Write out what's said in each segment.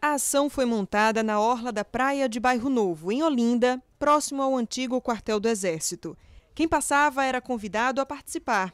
A ação foi montada na orla da praia de Bairro Novo, em Olinda, próximo ao antigo quartel do Exército. Quem passava era convidado a participar.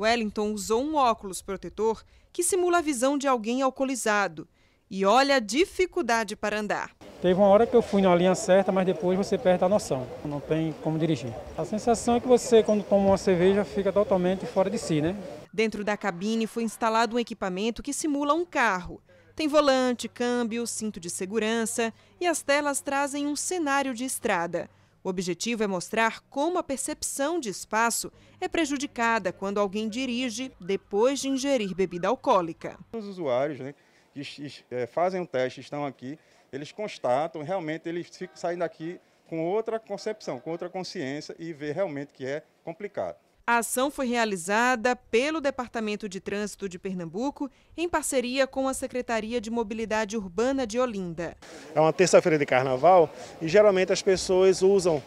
Wellington usou um óculos protetor que simula a visão de alguém alcoolizado. E olha a dificuldade para andar. Teve uma hora que eu fui na linha certa, mas depois você perde a noção, não tem como dirigir. A sensação é que você, quando toma uma cerveja, fica totalmente fora de si, né? Dentro da cabine foi instalado um equipamento que simula um carro. Tem volante, câmbio, cinto de segurança e as telas trazem um cenário de estrada. O objetivo é mostrar como a percepção de espaço é prejudicada quando alguém dirige depois de ingerir bebida alcoólica. Os usuários né, que é, fazem o um teste, estão aqui, eles constatam, realmente eles saem daqui com outra concepção, com outra consciência e vê realmente que é complicado. A ação foi realizada pelo Departamento de Trânsito de Pernambuco em parceria com a Secretaria de Mobilidade Urbana de Olinda. É uma terça-feira de carnaval e geralmente as pessoas usam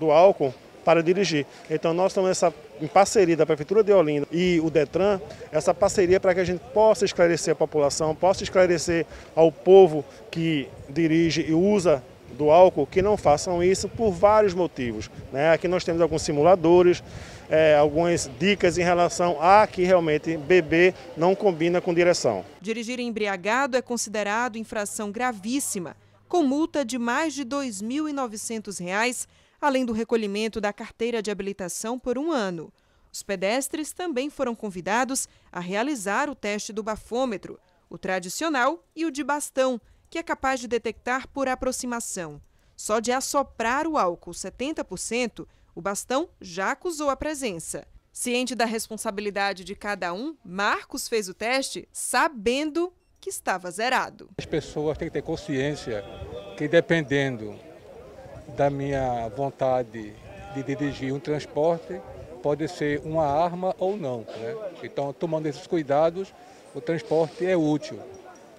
do álcool para dirigir. Então nós estamos essa em parceria da Prefeitura de Olinda e o Detran, essa parceria para que a gente possa esclarecer a população, possa esclarecer ao povo que dirige e usa do álcool que não façam isso por vários motivos. Né? Aqui nós temos alguns simuladores, é, algumas dicas em relação a que realmente beber não combina com direção. Dirigir embriagado é considerado infração gravíssima, com multa de mais de R$ 2.900, além do recolhimento da carteira de habilitação por um ano. Os pedestres também foram convidados a realizar o teste do bafômetro, o tradicional e o de bastão, que é capaz de detectar por aproximação. Só de assoprar o álcool 70%, o bastão já acusou a presença. Ciente da responsabilidade de cada um, Marcos fez o teste sabendo que estava zerado. As pessoas têm que ter consciência que, dependendo da minha vontade de dirigir um transporte, pode ser uma arma ou não. Né? Então, tomando esses cuidados, o transporte é útil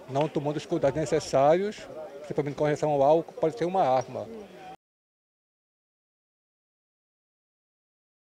não tomando os cuidados necessários, principalmente com relação ao álcool, pode ser uma arma.